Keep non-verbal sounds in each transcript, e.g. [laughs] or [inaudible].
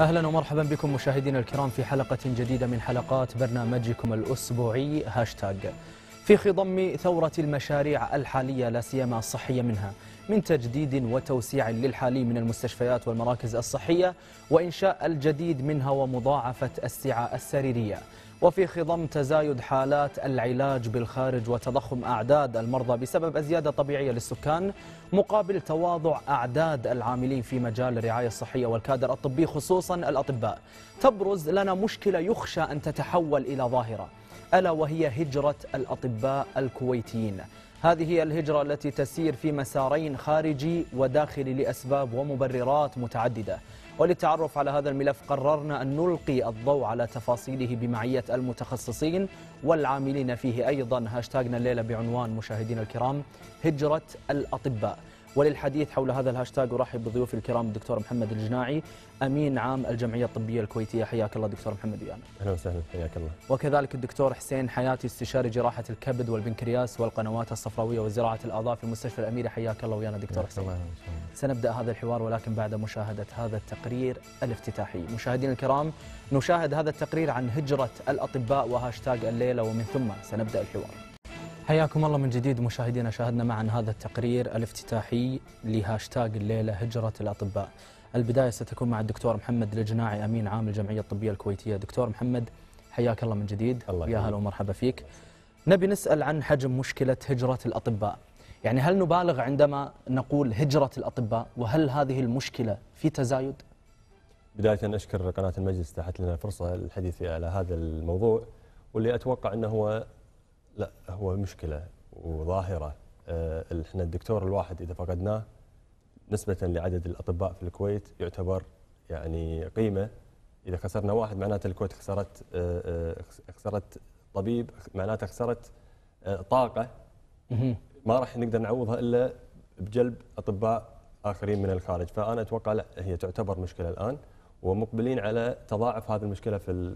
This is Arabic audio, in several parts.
أهلا ومرحبا بكم مشاهدينا الكرام في حلقة جديدة من حلقات برنامجكم الأسبوعي هاشتاج في خضم ثورة المشاريع الحالية لا سيما الصحية منها من تجديد وتوسيع للحالي من المستشفيات والمراكز الصحية وإنشاء الجديد منها ومضاعفة السعة السريرية وفي خضم تزايد حالات العلاج بالخارج وتضخم أعداد المرضى بسبب أزيادة طبيعية للسكان مقابل تواضع أعداد العاملين في مجال الرعاية الصحية والكادر الطبي خصوصا الأطباء تبرز لنا مشكلة يخشى أن تتحول إلى ظاهرة ألا وهي هجرة الأطباء الكويتيين هذه الهجرة التي تسير في مسارين خارجي وداخلي لأسباب ومبررات متعددة وللتعرف على هذا الملف قررنا أن نلقي الضوء على تفاصيله بمعية المتخصصين والعاملين فيه أيضا هاشتاغنا الليلة بعنوان مشاهدينا الكرام هجرة الأطباء وللحديث حول هذا الهاشتاج أرحب بضيوفي الكرام الدكتور محمد الجناعي أمين عام الجمعية الطبية الكويتية حياك الله دكتور محمد ويانا أهلا وسهلا حياك الله وكذلك الدكتور حسين حياتي استشاري جراحة الكبد والبنكرياس والقنوات الصفراوية وزراعة الأعضاء في مستشفى الأميري حياك الله ويانا دكتور حسين الله سنبدأ هذا الحوار ولكن بعد مشاهدة هذا التقرير الافتتاحي مشاهدين الكرام نشاهد هذا التقرير عن هجرة الأطباء وهاشتاج الليلة ومن ثم سنبدأ الحوار حياكم الله من جديد مشاهدينا شاهدنا معا هذا التقرير الافتتاحي لهاشتاج الليلة هجرة الأطباء البداية ستكون مع الدكتور محمد الجناعي أمين عام الجمعية الطبية الكويتية دكتور محمد حياك الله من جديد الله يا هلا ومرحبا فيك نبي نسأل عن حجم مشكلة هجرة الأطباء يعني هل نبالغ عندما نقول هجرة الأطباء وهل هذه المشكلة في تزايد؟ بداية أشكر قناة المجلس تحت لنا فرصة الحديث على هذا الموضوع واللي أتوقع أنه هو لا هو مشكله وظاهره آه، احنا الدكتور الواحد اذا فقدناه نسبه لعدد الاطباء في الكويت يعتبر يعني قيمه اذا خسرنا واحد معناته الكويت خسرت آه، آه، خسرت طبيب معناته خسرت طاقه ما راح نقدر نعوضها الا بجلب اطباء اخرين من الخارج فانا اتوقع لا هي تعتبر مشكله الان ومقبلين على تضاعف هذه المشكله في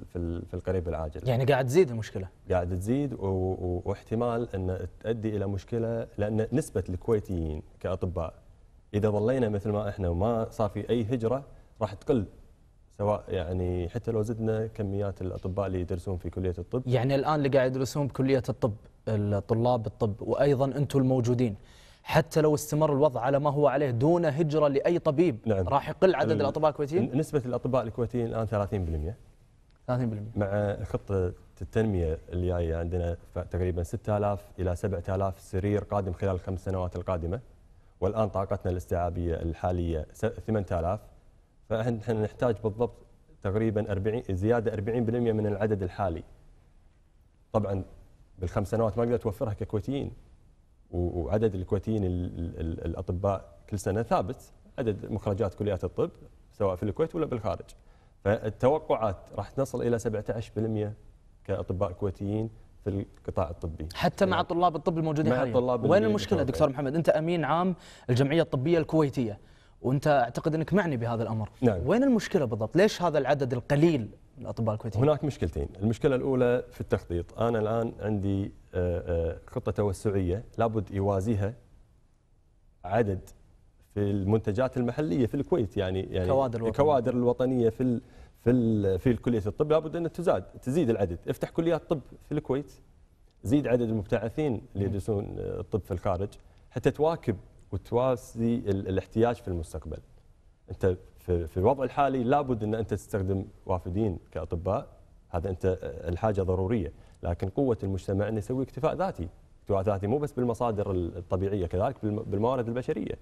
في القريب العاجل. يعني قاعد تزيد المشكله. قاعد تزيد واحتمال ان تؤدي الى مشكله لان نسبه الكويتيين كاطباء اذا ظلينا مثل ما احنا وما صار في اي هجره راح تقل سواء يعني حتى لو زدنا كميات الاطباء اللي يدرسون في كليه الطب. يعني الان اللي قاعد يدرسون بكليه الطب الطلاب الطب وايضا انتم الموجودين. حتى لو استمر الوضع على ما هو عليه دون هجرة لأي طبيب نعم. راح يقل عدد الأطباء الكويتيين نسبة الأطباء الكويتيين الآن 30% 30% مع خطة التنمية اللي عندنا تقريبا 6000 إلى 7000 سرير قادم خلال الخمس سنوات القادمة والآن طاقتنا الاستيعابية الحالية 8000 فإحنا نحتاج بالضبط تقريبا 40 زيادة 40% من العدد الحالي طبعا بالخمس سنوات ما اقدر توفرها ككويتيين وعدد الكويتيين الاطباء كل سنه ثابت عدد مخرجات كليات الطب سواء في الكويت ولا بالخارج فالتوقعات راح نصل الى 17% كاطباء كويتيين في القطاع الطبي حتى مع يعني طلاب الطب الموجودين حاليا وين المشكله دكتور محمد انت امين عام الجمعيه الطبيه الكويتيه وانت اعتقد انك معني بهذا الامر نعم. وين المشكله بالضبط ليش هذا العدد القليل الاطباء الكويتيين؟ هناك مشكلتين، المشكله الاولى في التخطيط، انا الان عندي آه، آه، خطه توسعيه لابد يوازيها عدد في المنتجات المحليه في الكويت يعني يعني الكوادر الوطنيه, الكوادر الوطنية في في في كليه الطب لابد ان تزاد تزيد العدد، افتح كليات طب في الكويت زيد عدد المبتعثين اللي يدرسون الطب آه، في الخارج حتى تواكب وتواسي الاحتياج في المستقبل. انت في الوضع الحالي لابد ان انت تستخدم وافدين كاطباء هذا انت الحاجه ضروريه لكن قوه المجتمع انه يسوي اكتفاء ذاتي اكتفاء ذاتي مو بس بالمصادر الطبيعيه كذلك بالموارد البشريه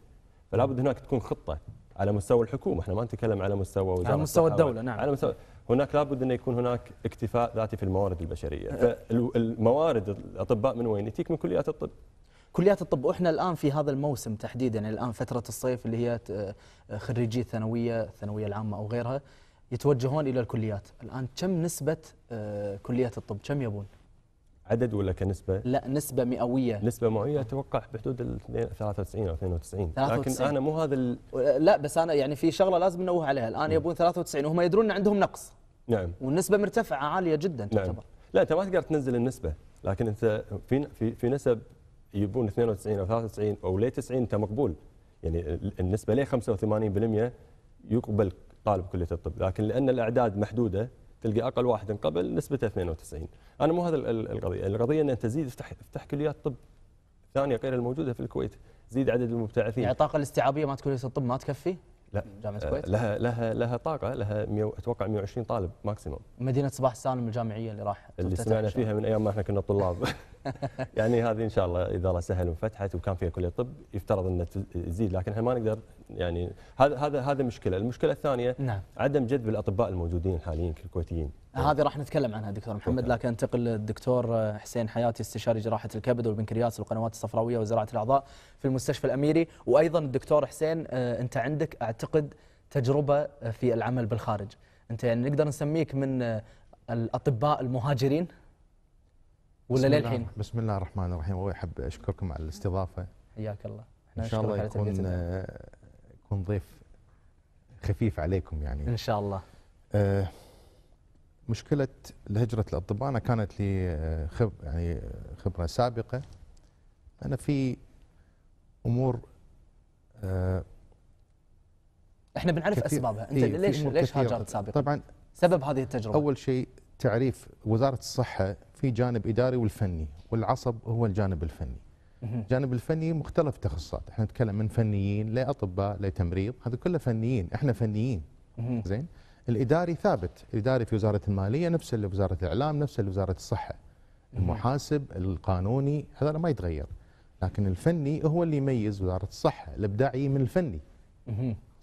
فلا بد هناك تكون خطه على مستوى الحكومه احنا ما نتكلم على مستوى وزاره على مستوى الدوله نعم على مستوى هناك لابد انه يكون هناك اكتفاء ذاتي في الموارد البشريه أه. فالموارد الاطباء من وين يتيك من كليات الطب كليات الطب واحنا الان في هذا الموسم تحديدا يعني الان فتره الصيف اللي هي آه، خريجي الثانويه الثانويه العامه او غيرها يتوجهون الى الكليات الان كم نسبه آه، كليه الطب كم يبون عدد ولا كنسبه لا نسبه مئويه نسبه مئويه اتوقع بحدود 93 او 92 لكن انا مو هذا ال... أه، لا بس انا يعني في شغله لازم ننوه عليها الان نعم. يبون 93 وهم يدرون ان عندهم نقص نعم والنسبه مرتفعه عاليه جدا نعم. تعتبر نعم. لا انت ما تقدر تنزل النسبه لكن انت في في في نسب يبون 92 او 93 او ليه 90 انت مقبول يعني النسبه ليه 85% يقبل طالب كليه الطب لكن لان الاعداد محدوده تلقى اقل واحد انقبل نسبته 92 انا مو هذا القضيه القضيه ان تزيد افتح افتح كليات طب ثانيه غير الموجوده في الكويت زيد عدد المبتعثين يعني الطاقه الاستيعابيه مالت كليه الطب ما تكفي لا جامعه آه، الكويت لها لها لها طاقه لها ميو اتوقع 120 طالب ماكسيموم مدينه صباح السالم الجامعيه اللي راح اللي سمعنا فيها من ايام ما احنا كنا طلاب [laughs] [laughs] يعني هذه ان شاء الله اذا الله سهل وفتحت وكان فيها كليه طب يفترض ان تزيد لكن احنا ما نقدر يعني هذا هذا هذا مشكله، المشكله الثانيه نعم. عدم جذب الاطباء الموجودين الحاليين الكويتيين آه، هذه راح نتكلم عنها دكتور محمد لكن انتقل للدكتور آه، حسين حياتي استشاري جراحه الكبد والبنكرياس والقنوات الصفراويه وزراعه الاعضاء في المستشفى الاميري وايضا الدكتور حسين آه، انت عندك اعتقد تجربه في العمل بالخارج انت يعني نقدر نسميك من الاطباء المهاجرين ولا للحين؟ بسم الله الرحمن الرحيم والله احب اشكركم على الاستضافه حياك الله ان شاء الله يكون آه، يكون ضيف خفيف عليكم يعني ان شاء الله آه، مشكله الهجره الاطباء انا كانت لي آه، خب يعني خبره سابقه انا في امور احنا بنعرف اسبابها انت إيه، ليش ليش هاجرت سابقا؟ طبعا سبب هذه التجربه اول شيء تعريف وزاره الصحه في جانب اداري والفني والعصب هو الجانب الفني. الجانب الفني مختلف تخصصات، احنا نتكلم من فنيين لاطباء لتمريض، هذا كله فنيين، احنا فنيين. زين؟ الاداري ثابت، الاداري في وزاره الماليه نفسه اللي وزاره الاعلام، نفسه اللي وزاره الصحه. المحاسب، القانوني، هذا ما يتغير. لكن الفني هو اللي يميز وزاره الصحه، الابداعي من الفني.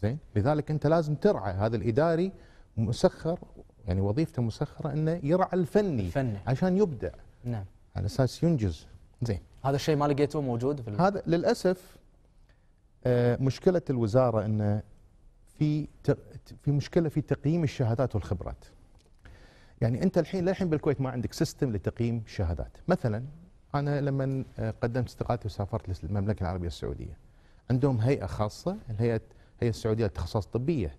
زين؟ لذلك انت لازم ترعى هذا الاداري مسخر يعني وظيفته مسخره انه يرعى الفني, الفني. عشان يبدع نعم على اساس ينجز زين هذا الشيء ما لقيته موجود في هذا للاسف آه مشكله الوزاره انه في في مشكله في تقييم الشهادات والخبرات يعني انت الحين للحين بالكويت ما عندك سيستم لتقييم الشهادات مثلا انا لما آه، قدمت استقالتي وسافرت للمملكه العربيه السعوديه عندهم هيئه خاصه الهيئه هي السعوديه للتخصصات الطبيه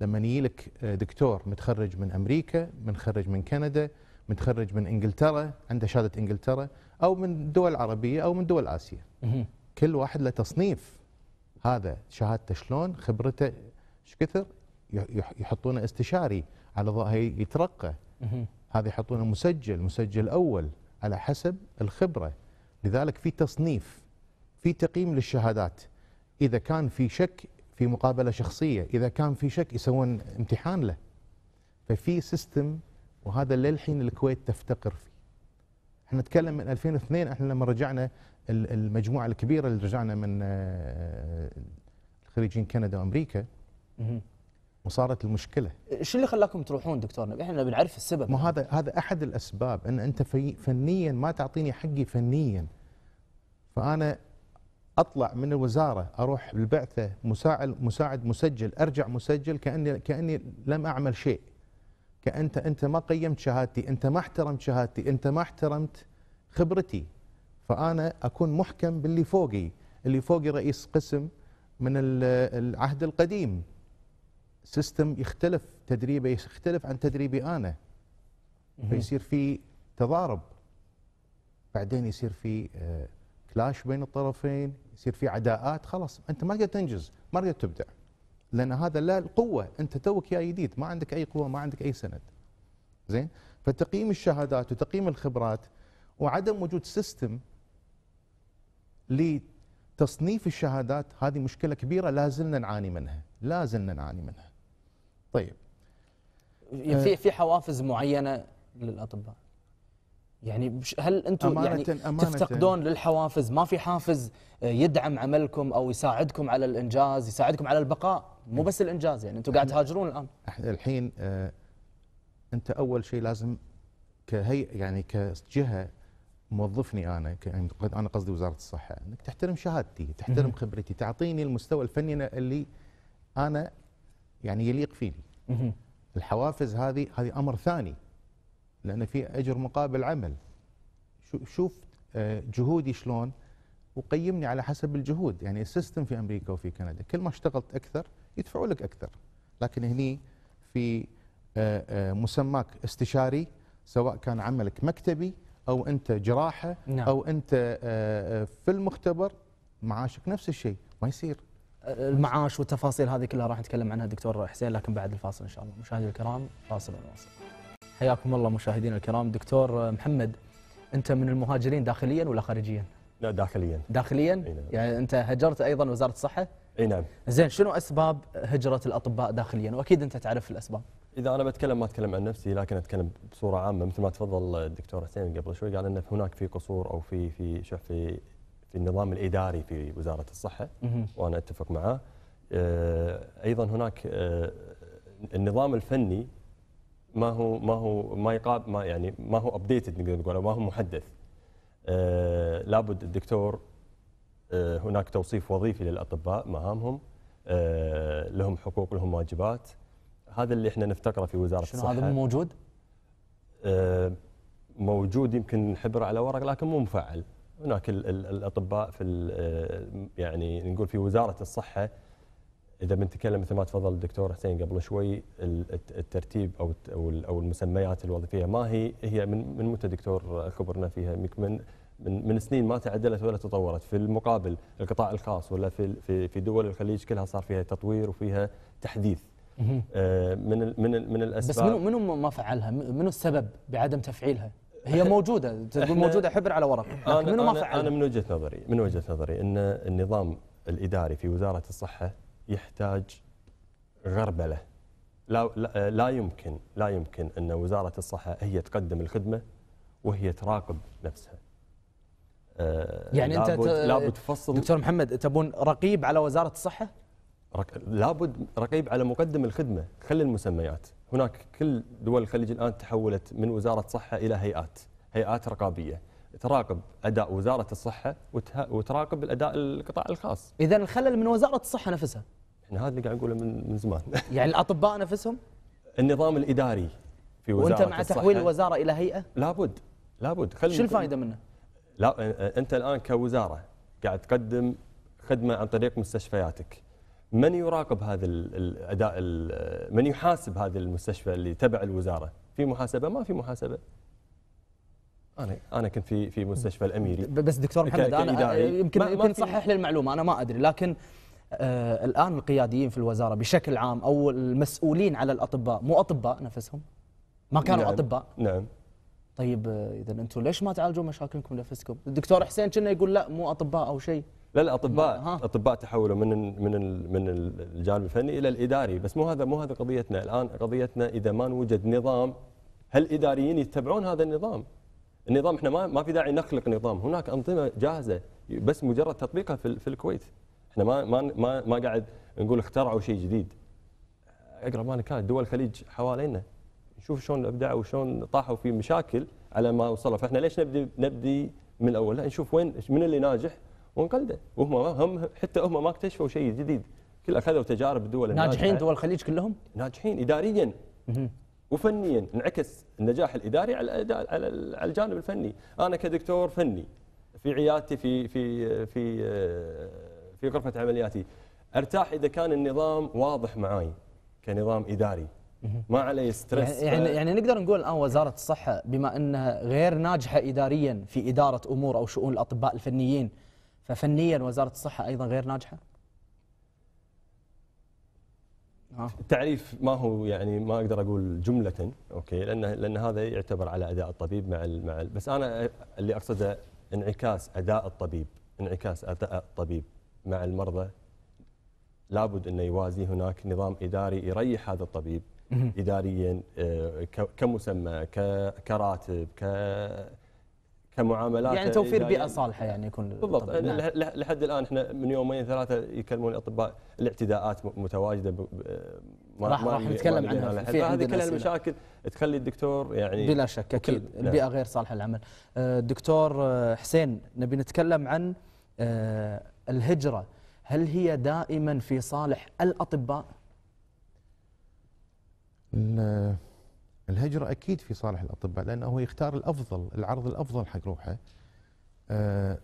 لما يجيلك دكتور متخرج من امريكا متخرج من كندا متخرج من انجلترا عنده شهاده انجلترا او من دول عربيه او من دول اسيا كل واحد له تصنيف هذا شهادته شلون خبرته ايش كثر يحطونه استشاري على ضوء يترقى هذا يحطونه مسجل مسجل اول على حسب الخبره لذلك في تصنيف في تقييم للشهادات اذا كان في شك في مقابله شخصيه اذا كان في شك يسوون امتحان له ففي سيستم وهذا للحين الكويت تفتقر فيه احنا نتكلم من 2002 احنا لما رجعنا المجموعه الكبيره اللي رجعنا من آه، خريجين كندا وامريكا وصارت المشكله شو اللي خلاكم تروحون دكتور احنا بنعرف السبب ما هذا هذا احد الاسباب ان انت فنيا ما تعطيني حقي فنيا فانا اطلع من الوزاره اروح البعثه مساعد مساعد مسجل ارجع مسجل كاني كاني لم اعمل شيء كانت انت ما قيمت شهادتي انت ما احترمت شهادتي انت ما احترمت خبرتي فانا اكون محكم باللي فوقي اللي فوقي رئيس قسم من العهد القديم سيستم يختلف تدريبه يختلف عن تدريبي انا فيصير في تضارب بعدين يصير في آه، كلاش بين الطرفين يصير في عداءات خلاص انت ما تقدر تنجز ما تقدر تبدع لان هذا لا القوه انت توك يا جديد ما عندك اي قوه ما عندك اي سند زين فتقييم الشهادات وتقييم الخبرات وعدم وجود سيستم لتصنيف الشهادات هذه مشكله كبيره لا زلنا نعاني منها لا زلنا نعاني منها طيب في آه. في حوافز معينه للاطباء يعني هل انتم يعني أمانة تفتقدون للحوافز ما في حافز آه، يدعم عملكم او يساعدكم على الانجاز يساعدكم على البقاء مو بس الانجاز يعني انتم قاعد تهاجرون الان الحين آه انت اول شيء لازم كهي يعني كجهه موظفني انا يعني انا قصدي وزاره الصحه انك تحترم شهادتي تحترم خبرتي تعطيني المستوى الفني اللي انا يعني يليق فيني الحوافز هذه هذه امر ثاني لان في اجر مقابل عمل شوف آه، جهودي شلون وقيمني على حسب الجهود يعني السيستم في امريكا وفي كندا كل ما اشتغلت اكثر يدفعوا لك اكثر لكن هني في آه، آه، مسماك استشاري سواء كان عملك مكتبي او انت جراحه نعم. او انت في المختبر معاشك نفس الشيء ما يصير المعاش والتفاصيل هذه كلها راح نتكلم عنها دكتور حسين لكن بعد الفاصل ان شاء الله مشاهدي الكرام فاصل ونواصل حياكم الله مشاهدينا الكرام دكتور محمد انت من المهاجرين داخليا ولا خارجيا لا داخليا داخليا نعم. يعني انت هجرت ايضا وزاره الصحه اي نعم زين شنو اسباب هجره الاطباء داخليا واكيد انت تعرف الاسباب اذا انا بتكلم ما اتكلم عن نفسي لكن اتكلم بصوره عامه مثل ما تفضل الدكتور حسين قبل شوي قال ان هناك في قصور او في في شح في في النظام الاداري في وزاره الصحه وانا اتفق معاه آه، ايضا هناك آه، النظام الفني ما هو ما هو ما يقاب ما يعني ما هو ابديتد نقدر نقول ما هو محدث آه لابد الدكتور آه هناك توصيف وظيفي للاطباء مهامهم آه لهم حقوق لهم واجبات هذا اللي احنا نفتقره في وزاره شنو الصحه هذا موجود؟ آه موجود يمكن حبر على ورق لكن مو مفعل هناك الاطباء في آه، يعني نقول في وزاره الصحه اذا بنتكلم مثل ما تفضل الدكتور حسين قبل شوي الترتيب او او المسميات الوظيفيه ما هي هي من من متى دكتور خبرنا فيها من من من سنين ما تعدلت ولا تطورت في المقابل القطاع الخاص ولا في في في دول الخليج كلها صار فيها تطوير وفيها تحديث آه، من من من الاسباب بس منو منو ما فعلها منو السبب بعدم تفعيلها هي موجوده تقول موجوده حبر على ورق لكن منو ما فعلها انا من وجهه نظري من وجهه نظري ان النظام الاداري في وزاره الصحه يحتاج غربله لا, لا, لا يمكن لا يمكن ان وزاره الصحه هي تقدم الخدمه وهي تراقب نفسها آه، يعني لابد انت لابد تفصل دكتور محمد تبون رقيب على وزاره الصحه؟ لابد رقيب على مقدم الخدمه، خلي المسميات، هناك كل دول الخليج الان تحولت من وزاره صحه الى هيئات، هيئات رقابيه، تراقب اداء وزاره الصحه وتراقب الاداء القطاع الخاص. اذا الخلل من وزاره الصحه نفسها. احنا هذا اللي قاعد نقوله من من زمان. [laughs] يعني الاطباء نفسهم؟ النظام الاداري في وزاره وانت مع الصحة. تحويل الوزاره الى هيئه؟ لابد لابد خلينا شو الفائده منه؟ لا انت الان كوزاره قاعد تقدم خدمه عن طريق مستشفياتك. من يراقب هذا الاداء من يحاسب هذا المستشفى اللي تبع الوزاره؟ في محاسبه؟ ما في محاسبه. انا انا كنت في في مستشفى الاميري بس دكتور محمد انا يمكن يمكن صحح لي المعلومه انا ما ادري لكن آه الان القياديين في الوزاره بشكل عام او المسؤولين على الاطباء مو اطباء نفسهم ما كانوا نعم اطباء نعم طيب آه، اذا انتم ليش ما تعالجوا مشاكلكم نفسكم؟ الدكتور حسين كنا يقول لا مو اطباء او شيء لا الاطباء اطباء تحولوا من من من الجانب الفني الى الاداري بس مو هذا مو هذا قضيتنا الان قضيتنا اذا ما نوجد نظام هل الاداريين يتبعون هذا النظام النظام احنا ما ما في داعي نخلق نظام هناك انظمه جاهزه بس مجرد تطبيقها في, في الكويت احنا ما ما ما, ما قاعد نقول اخترعوا شيء جديد اقرب ما كانت دول الخليج حوالينا نشوف شلون ابدعوا وشلون طاحوا في مشاكل على ما وصلوا فاحنا ليش نبدي نبدي من الاول لا نشوف وين من اللي ناجح ونقلده وهم هم حتى هم ما اكتشفوا شيء جديد كل اخذوا تجارب الدول ناجحين دول الخليج كلهم ناجحين اداريا وفنيا انعكس النجاح الاداري على على الجانب الفني انا كدكتور فني في عيادتي في في في في غرفه عملياتي ارتاح اذا كان النظام واضح معي كنظام اداري ما عليه ستريس يعني،, يعني, يعني نقدر نقول الان وزاره الصحه بما انها غير ناجحه اداريا في اداره امور او شؤون الاطباء الفنيين ففنيا وزاره الصحه ايضا غير ناجحه آه. التعريف ما هو يعني ما اقدر اقول جمله اوكي لان لان هذا يعتبر على اداء الطبيب مع مع بس انا اللي اقصده انعكاس اداء الطبيب انعكاس اداء الطبيب مع المرضى لابد انه يوازي هناك نظام اداري يريح هذا الطبيب اداريا آه، كمسمى كراتب ك كمعاملات يعني توفير بيئه صالحه يعني يكون بالضبط نعم. لحد الان احنا من يومين ثلاثه يكلمون الاطباء الاعتداءات متواجده ب... ما راح راح نتكلم عنها في هذه كل المشاكل تخلي الدكتور يعني بلا شك اكيد نعم. البيئه غير صالحه للعمل آه، دكتور آه، حسين نبي نتكلم عن آه، الهجره هل هي دائما في صالح الاطباء الهجرة أكيد في صالح الأطباء لأنه هو يختار الأفضل العرض الأفضل حق روحه آه،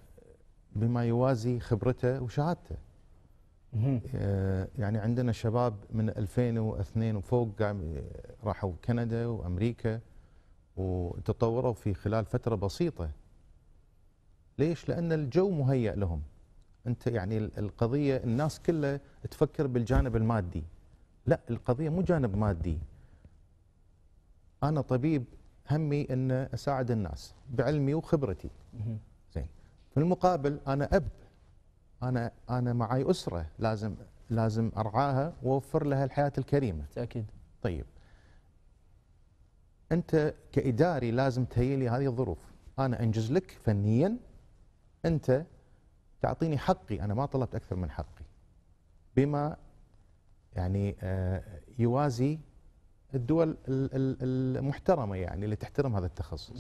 بما يوازي خبرته وشهادته آه، يعني عندنا شباب من 2002 وفوق آه، راحوا كندا وأمريكا وتطوروا في خلال فترة بسيطة ليش؟ لأن الجو مهيأ لهم أنت يعني القضية الناس كلها تفكر بالجانب المادي لا القضية مو جانب مادي انا طبيب همي ان اساعد الناس بعلمي وخبرتي زين في المقابل انا اب انا انا معي اسره لازم لازم ارعاها واوفر لها الحياه الكريمه بالتاكيد طيب انت كاداري لازم تهيئ لي هذه الظروف انا انجز لك فنيا انت تعطيني حقي انا ما طلبت اكثر من حقي بما يعني آه، يوازي الدول المحترمه يعني اللي تحترم هذا التخصص.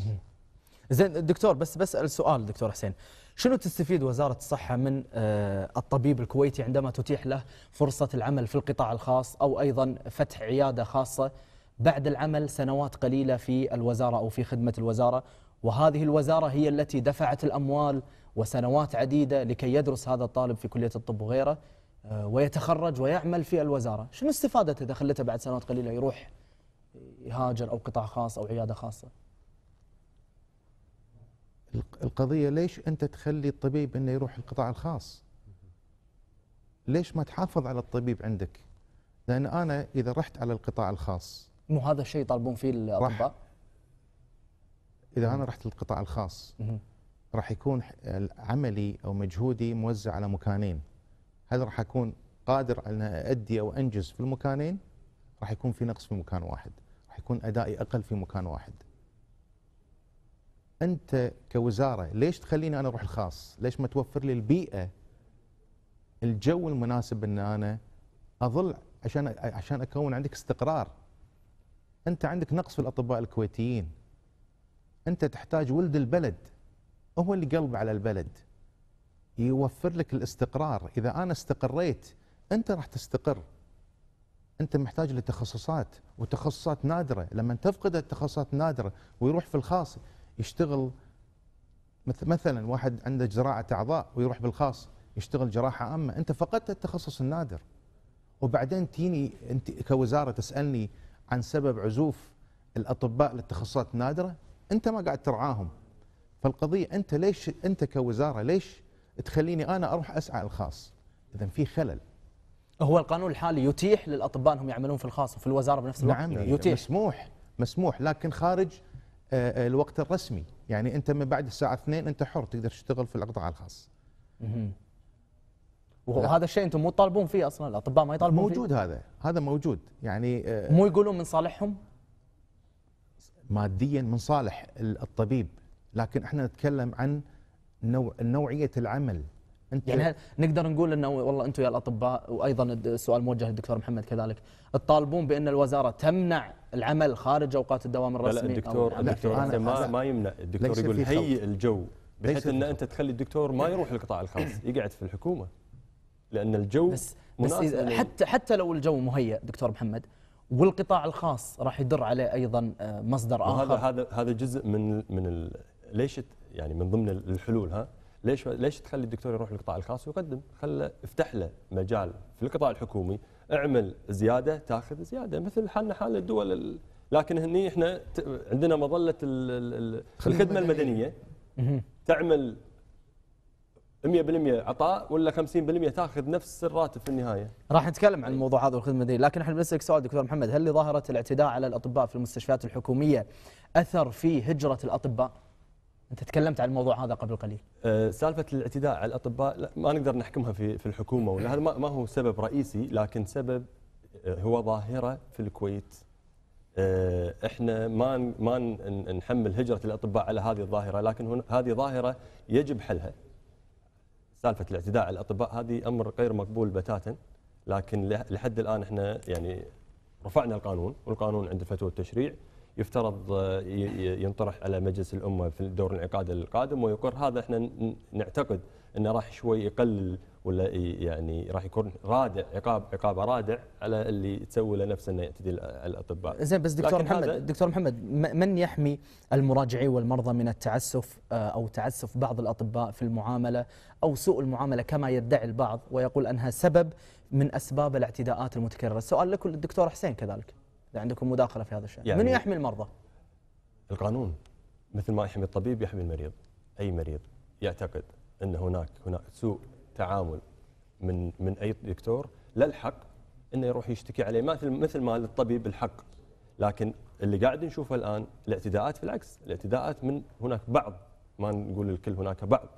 زين دكتور بس بسال سؤال دكتور حسين شنو تستفيد وزاره الصحه من آه، الطبيب الكويتي عندما تتيح له فرصه العمل في القطاع الخاص او ايضا فتح عياده خاصه بعد العمل سنوات قليله في الوزاره او في خدمه الوزاره وهذه الوزاره هي التي دفعت الاموال وسنوات عديده لكي يدرس هذا الطالب في كليه الطب وغيره آه، ويتخرج ويعمل في الوزاره، شنو استفادته اذا خلته بعد سنوات قليله يروح يهاجر أو قطاع خاص أو عيادة خاصة القضية ليش أنت تخلي الطبيب أنه يروح القطاع الخاص ليش ما تحافظ على الطبيب عندك لأن أنا إذا رحت على القطاع الخاص مو هذا الشيء يطالبون فيه الأطباء إذا أنا رحت للقطاع الخاص راح يكون عملي أو مجهودي موزع على مكانين هل راح أكون قادر أن ادي أو أنجز في المكانين راح يكون في نقص في مكان واحد راح يكون ادائي اقل في مكان واحد انت كوزاره ليش تخليني انا اروح الخاص ليش ما توفر لي البيئه الجو المناسب ان انا اظل عشان عشان اكون عندك استقرار انت عندك نقص في الاطباء الكويتيين انت تحتاج ولد البلد هو اللي قلب على البلد يوفر لك الاستقرار اذا انا استقريت انت راح تستقر انت محتاج لتخصصات وتخصصات نادره لما تفقد التخصصات النادره ويروح في الخاص يشتغل مثلا واحد عنده جراحه اعضاء ويروح بالخاص يشتغل جراحه عامه انت فقدت التخصص النادر وبعدين تيني انت كوزاره تسالني عن سبب عزوف الاطباء للتخصصات النادره انت ما قاعد ترعاهم فالقضيه انت ليش انت كوزاره ليش تخليني انا اروح اسعى الخاص اذا في خلل هو القانون الحالي يتيح للاطباء انهم يعملون في الخاص وفي الوزاره بنفس الوقت نعم يتيح يعني مسموح مسموح لكن خارج آه، آه، الوقت الرسمي يعني انت من بعد الساعه 2 انت حر تقدر تشتغل في القطاع الخاص وهذا الشيء انتم مو تطالبون فيه اصلا الاطباء ما يطالبون موجود فيه؟ هذا هذا موجود يعني آه، مو يقولون من صالحهم ماديا من صالح الطبيب لكن احنا نتكلم عن نوع نوعيه العمل انت يعني نقدر نقول انه والله انتم يا الاطباء وايضا السؤال موجه للدكتور محمد كذلك تطالبون بان الوزاره تمنع العمل خارج اوقات الدوام الرسمي لا, لا الدكتور الدكتور ما, ما, ما يمنع الدكتور يقول هيئ الجو بحيث ان انت تخلي الدكتور ما يروح القطاع الخاص يقعد في الحكومه لان الجو بس, بس حتى حتى لو الجو مهيئ دكتور محمد والقطاع الخاص راح يدر عليه ايضا آه، مصدر اخر هذا هذا هذا جزء من من ليش يعني من ضمن الحلول ها ليش ليش تخلي الدكتور يروح للقطاع الخاص ويقدم خله افتح له مجال في القطاع الحكومي اعمل زياده تاخذ زياده مثل حالنا حال الدول لكن هني احنا عندنا مظله الخدمه المدنيه إيه. تعمل 100% عطاء ولا 50% تاخذ نفس الراتب في النهايه. راح نتكلم عن الموضوع هذا والخدمه المدنيه، لكن احنا بنسالك سؤال دكتور محمد، هل لظاهره الاعتداء على الاطباء في المستشفيات الحكوميه اثر في هجره الاطباء؟ انت تكلمت عن الموضوع هذا قبل قليل أه، سالفه الاعتداء على الاطباء لا ما نقدر نحكمها في في الحكومه ولا هذا ما هو سبب رئيسي لكن سبب أه، هو ظاهره في الكويت أه، احنا ما ما نحمل هجره الاطباء على هذه الظاهره لكن هذه ظاهره يجب حلها سالفه الاعتداء على الاطباء هذه امر غير مقبول بتاتا لكن لحد الان احنا يعني رفعنا القانون والقانون عنده فتوى التشريع يفترض آه، ينطرح على مجلس الامه في الدور الانعقاد القادم ويقر هذا احنا نعتقد انه راح شوي يقلل ولا يعني راح يكون رادع عقاب عقابه رادع على اللي تسوي لنفسه انه يعتدي الاطباء. زين بس دكتور محمد دكتور محمد من يحمي المراجعين والمرضى من التعسف آه، او تعسف بعض الاطباء في المعامله او سوء المعامله كما يدعي البعض ويقول انها سبب من اسباب الاعتداءات المتكرره، السؤال لكم الدكتور حسين كذلك. اذا عندكم مداخله في هذا الشان يعني من يحمي المرضى القانون مثل ما يحمي الطبيب يحمي المريض اي مريض يعتقد ان هناك هناك سوء تعامل من من اي دكتور لا الحق انه يروح يشتكي عليه مثل مثل ما للطبيب الحق لكن اللي قاعد نشوفه الان الاعتداءات في العكس الاعتداءات من هناك بعض ما نقول الكل هناك بعض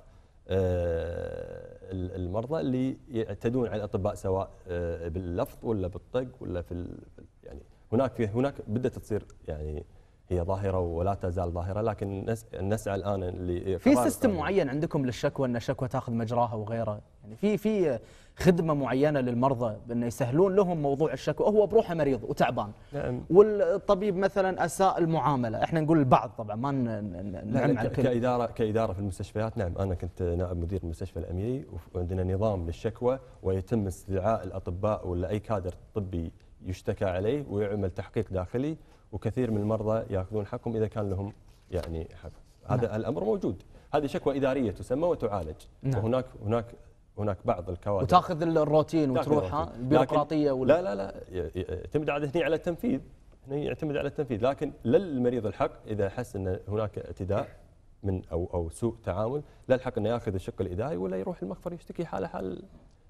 آه، المرضى اللي يعتدون على الاطباء سواء آه، باللفظ ولا بالطق ولا في يعني هناك في هناك بدات تصير يعني هي ظاهره ولا تزال ظاهره لكن نسعى الان اللي في سيستم معين عندكم للشكوى ان الشكوى تاخذ مجراها وغيره يعني في في خدمه معينه للمرضى بانه يسهلون لهم موضوع الشكوى هو بروحه مريض وتعبان نعم والطبيب مثلا اساء المعامله احنا نقول البعض طبعا ما نعم كاداره كاداره في المستشفيات نعم انا كنت نائب مدير المستشفى الاميري وعندنا نظام للشكوى ويتم استدعاء الاطباء ولا اي كادر طبي يشتكى عليه ويعمل تحقيق داخلي وكثير من المرضى ياخذون حقهم اذا كان لهم يعني حق هذا نعم. الامر موجود هذه شكوى اداريه تسمى وتعالج نعم. وهناك هناك هناك بعض الكوادر وتاخذ الروتين وتروح البيروقراطيه ولا لا لا لا يعتمد هني على التنفيذ هنا يعتمد على التنفيذ لكن للمريض الحق اذا حس ان هناك اعتداء من او او سوء تعامل لا الحق انه ياخذ الشق الاداري ولا يروح المخفر يشتكي حاله حال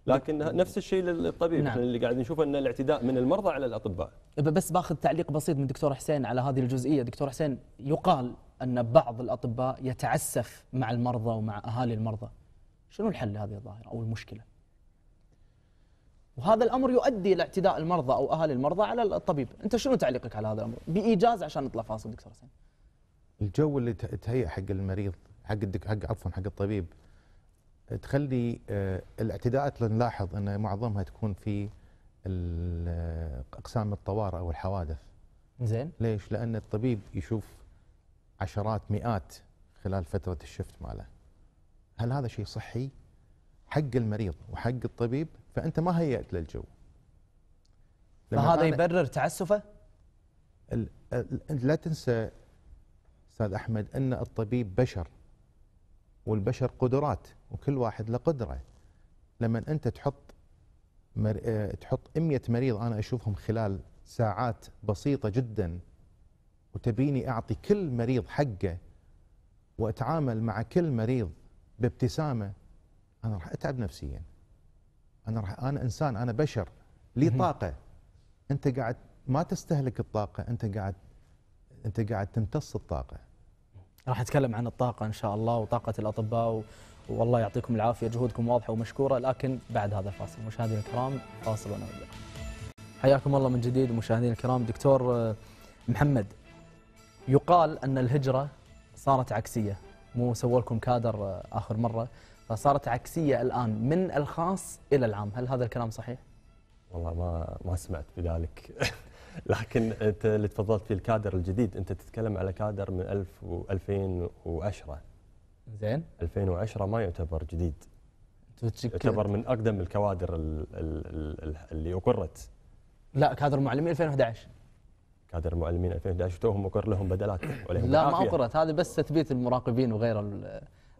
لكن نفس الشيء للطبيب نعم. اللي قاعد نشوف ان الاعتداء من المرضى على الاطباء بس باخذ تعليق بسيط من دكتور حسين على هذه الجزئيه دكتور حسين يقال ان بعض الاطباء يتعسف مع المرضى ومع اهالي المرضى شنو الحل لهذه الظاهره او المشكله وهذا الامر يؤدي الى اعتداء المرضى او اهالي المرضى على الطبيب انت شنو تعليقك على هذا الامر بايجاز عشان نطلع فاصل دكتور حسين الجو اللي تهيئ حق المريض حق حق عفوا حق الطبيب تخلي آه، الاعتداءات اللي نلاحظ ان معظمها تكون في اقسام الطوارئ او الحوادث زين ليش؟ لان الطبيب يشوف عشرات مئات خلال فتره الشفت ماله هل هذا شيء صحي حق المريض وحق الطبيب فانت ما هيئت للجو فهذا يبرر تعسفه لا تنسى استاذ احمد ان الطبيب بشر والبشر قدرات وكل واحد له قدره لما انت تحط مر... آه، تحط 100 مريض انا اشوفهم خلال ساعات بسيطه جدا وتبيني اعطي كل مريض حقه واتعامل مع كل مريض بابتسامه انا راح اتعب نفسيا انا راح انا انسان انا بشر لي طاقه انت قاعد ما تستهلك الطاقه انت قاعد انت قاعد تمتص الطاقه راح نتكلم عن الطاقة إن شاء الله وطاقة الأطباء والله يعطيكم العافية جهودكم واضحة ومشكورة لكن بعد هذا الفاصل مشاهدينا الكرام فاصل وأنا حياكم الله من جديد مشاهدينا الكرام دكتور آه، محمد يقال أن الهجرة صارت عكسية مو سووا لكم كادر آه، آخر مرة فصارت عكسية الآن من الخاص إلى العام هل هذا الكلام صحيح؟ والله ما ما سمعت بذلك [laughs] [laughs] لكن انت اللي تفضلت فيه الكادر الجديد انت تتكلم على كادر من 1000 و2010 زين 2010 ما يعتبر جديد يعتبر من اقدم الكوادر اللي اقرت لا كادر المعلمين 2011 كادر المعلمين 2011 توهم اقر لهم بدلات [coughs] ولهم لا ما اقرت هذه بس تثبيت المراقبين وغير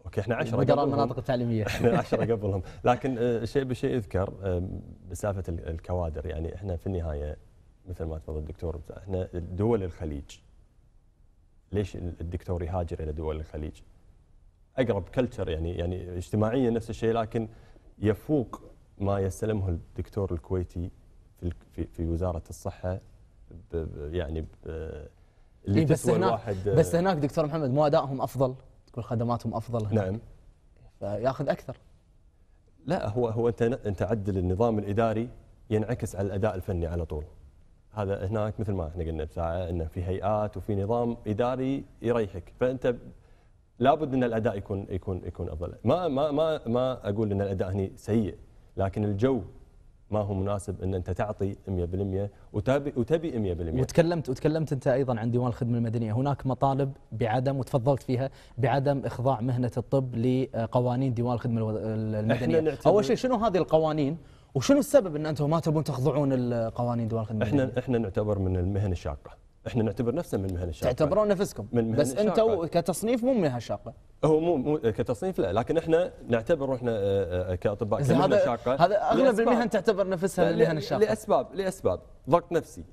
اوكي احنا 10 مدراء المناطق التعليميه احنا 10 [laughs] قبلهم لكن آه، شيء بشيء يذكر آه، بسالفه الكوادر يعني احنا في النهايه مثل ما تفضل الدكتور احنا دول الخليج ليش الدكتور يهاجر الى دول الخليج؟ اقرب كلتشر يعني يعني اجتماعيا نفس الشيء لكن يفوق ما يستلمه الدكتور الكويتي في في, في وزاره الصحه بـ يعني بـ اللي إيه بس هناك واحد بس هناك دكتور محمد مو ادائهم افضل تكون خدماتهم افضل هناك نعم فياخذ اكثر لا هو هو انت انت عدل النظام الاداري ينعكس على الاداء الفني على طول هذا هناك مثل ما احنا قلنا بساعه انه في هيئات وفي نظام اداري يريحك فانت لابد ان الاداء يكون يكون يكون افضل ما ما ما ما اقول ان الاداء هني سيء لكن الجو ما هو مناسب ان انت تعطي 100% وتبي وتبي 100% وتكلمت وتكلمت انت ايضا عن ديوان الخدمه المدنيه، هناك مطالب بعدم وتفضلت فيها بعدم اخضاع مهنه الطب لقوانين ديوان الخدمه المدنيه. اول شيء شنو هذه القوانين وشنو السبب ان انتم ما تبون تخضعون القوانين دول الخدمه احنا احنا نعتبر من المهن الشاقه احنا نعتبر نفسنا من المهن الشاقه تعتبرون نفسكم من المهن بس انتم كتصنيف مو من المهن الشاقه هو مو, مو كتصنيف لا لكن احنا نعتبر احنا آه، آه، كاطباء كمهن شاقه هذا اغلب المهن تعتبر نفسها من المهن الشاقه لاسباب لاسباب ضغط نفسي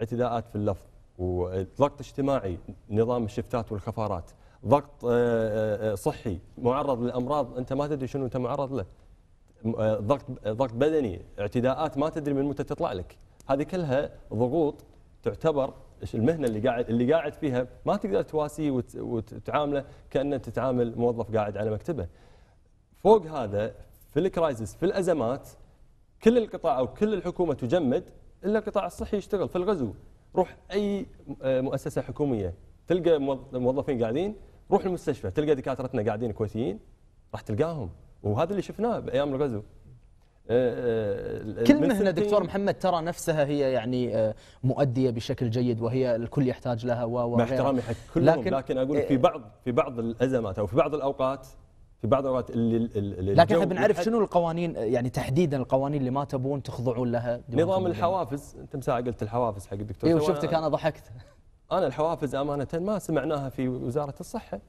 اعتداءات في اللفظ وضغط اجتماعي نظام الشفتات والخفارات ضغط آه، صحي معرض للامراض انت ما تدري شنو انت معرض له آه، ضغط آه، ضغط بدني اعتداءات ما تدري من متى تطلع لك هذه كلها ضغوط تعتبر المهنه اللي قاعد اللي قاعد فيها ما تقدر تواسيه وتعامله كانه تتعامل موظف قاعد على مكتبه فوق هذا في الكرايزس في الازمات كل القطاع او كل الحكومه تجمد الا القطاع الصحي يشتغل في الغزو روح اي آه، مؤسسه حكوميه تلقى موظفين قاعدين روح المستشفى تلقى دكاترتنا قاعدين كويتيين راح تلقاهم وهذا اللي شفناه بايام الغزو آه، آه، كل مهنه دكتور محمد ترى نفسها هي يعني آه، مؤديه بشكل جيد وهي الكل يحتاج لها و مع احترامي حق كلهم لكن, لكن اقول إيه، في بعض في بعض الازمات او في بعض الاوقات في بعض الاوقات اللي, اللي لكن احنا بنعرف شنو القوانين يعني تحديدا القوانين اللي ما تبون تخضعون لها نظام الحوافز انت مساعة قلت الحوافز حق الدكتور اي وشفتك انا ضحكت انا الحوافز امانه ما سمعناها في وزاره الصحه